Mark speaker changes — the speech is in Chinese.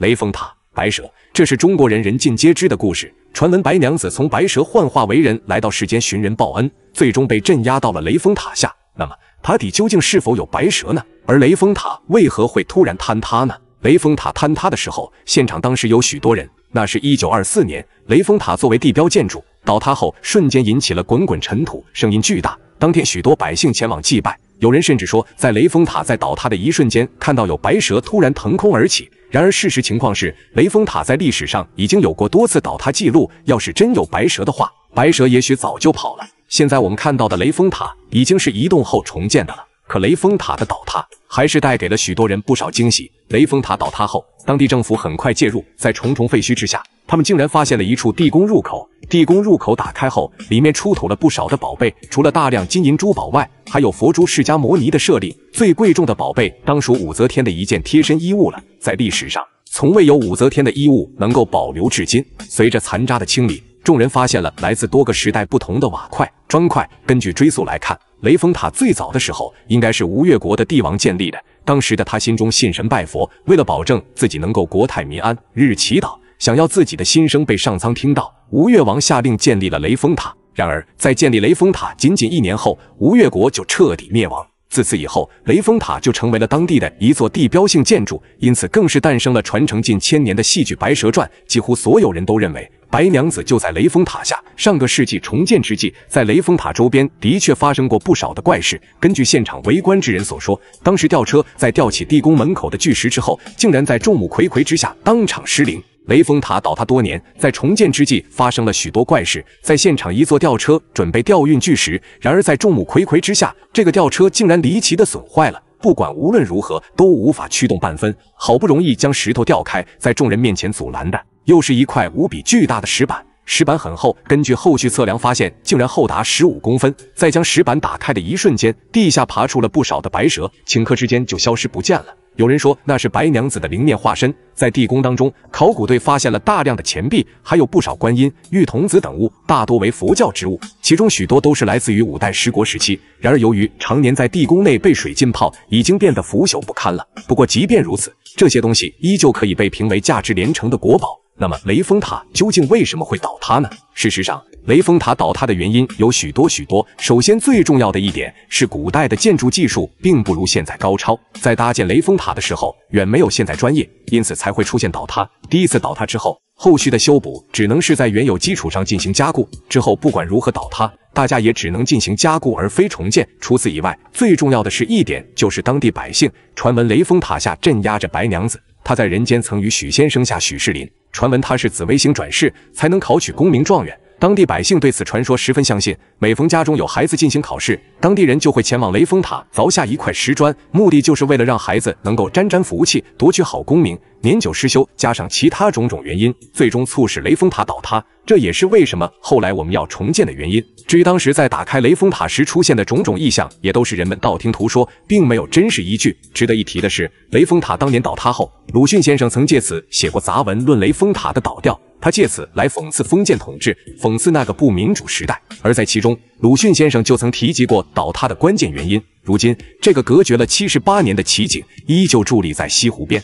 Speaker 1: 雷峰塔、白蛇，这是中国人人尽皆知的故事。传闻白娘子从白蛇幻化为人，来到世间寻人报恩，最终被镇压到了雷峰塔下。那么塔底究竟是否有白蛇呢？而雷峰塔为何会突然坍塌呢？雷峰塔坍塌的时候，现场当时有许多人。那是一九二四年，雷峰塔作为地标建筑倒塌后，瞬间引起了滚滚尘土，声音巨大。当天许多百姓前往祭拜，有人甚至说，在雷峰塔在倒塌的一瞬间，看到有白蛇突然腾空而起。然而，事实情况是，雷峰塔在历史上已经有过多次倒塌记录。要是真有白蛇的话，白蛇也许早就跑了。现在我们看到的雷峰塔已经是移动后重建的了。可雷峰塔的倒塌还是带给了许多人不少惊喜。雷峰塔倒塌后，当地政府很快介入，在重重废墟之下。他们竟然发现了一处地宫入口，地宫入口打开后，里面出土了不少的宝贝，除了大量金银珠宝外，还有佛珠、释迦摩尼的舍利。最贵重的宝贝当属武则天的一件贴身衣物了，在历史上，从未有武则天的衣物能够保留至今。随着残渣的清理，众人发现了来自多个时代不同的瓦块、砖块。根据追溯来看，雷峰塔最早的时候应该是吴越国的帝王建立的，当时的他心中信神拜佛，为了保证自己能够国泰民安，日日祈祷。想要自己的心声被上苍听到，吴越王下令建立了雷峰塔。然而，在建立雷峰塔仅仅一年后，吴越国就彻底灭亡。自此以后，雷峰塔就成为了当地的一座地标性建筑，因此更是诞生了传承近千年的戏剧《白蛇传》。几乎所有人都认为白娘子就在雷峰塔下。上个世纪重建之际，在雷峰塔周边的确发生过不少的怪事。根据现场围观之人所说，当时吊车在吊起地宫门口的巨石之后，竟然在众目睽睽之下当场失灵。雷峰塔倒塌多年，在重建之际发生了许多怪事。在现场，一座吊车准备吊运巨石，然而在众目睽睽之下，这个吊车竟然离奇的损坏了，不管无论如何都无法驱动半分。好不容易将石头吊开，在众人面前阻拦的又是一块无比巨大的石板。石板很厚，根据后续测量发现，竟然厚达十五公分。在将石板打开的一瞬间，地下爬出了不少的白蛇，顷刻之间就消失不见了。有人说那是白娘子的灵面化身，在地宫当中，考古队发现了大量的钱币，还有不少观音、玉童子等物，大多为佛教之物，其中许多都是来自于五代十国时期。然而，由于常年在地宫内被水浸泡，已经变得腐朽不堪了。不过，即便如此，这些东西依旧可以被评为价值连城的国宝。那么雷峰塔究竟为什么会倒塌呢？事实上，雷峰塔倒塌的原因有许多许多。首先，最重要的一点是，古代的建筑技术并不如现在高超，在搭建雷峰塔的时候远没有现在专业，因此才会出现倒塌。第一次倒塌之后，后续的修补只能是在原有基础上进行加固。之后不管如何倒塌，大家也只能进行加固而非重建。除此以外，最重要的是一点，就是当地百姓传闻雷峰塔下镇压着白娘子，她在人间曾与许先生下许世林。传闻他是紫微星转世，才能考取功名状元。当地百姓对此传说十分相信，每逢家中有孩子进行考试，当地人就会前往雷峰塔凿下一块石砖，目的就是为了让孩子能够沾沾福气，夺取好功名。年久失修，加上其他种种原因，最终促使雷峰塔倒塌。这也是为什么后来我们要重建的原因。至于当时在打开雷峰塔时出现的种种异象，也都是人们道听途说，并没有真实依据。值得一提的是，雷峰塔当年倒塌后，鲁迅先生曾借此写过杂文《论雷峰塔的倒掉》。他借此来讽刺封建统治，讽刺那个不民主时代。而在其中，鲁迅先生就曾提及过倒塌的关键原因。如今，这个隔绝了七十八年的奇景，依旧伫立在西湖边。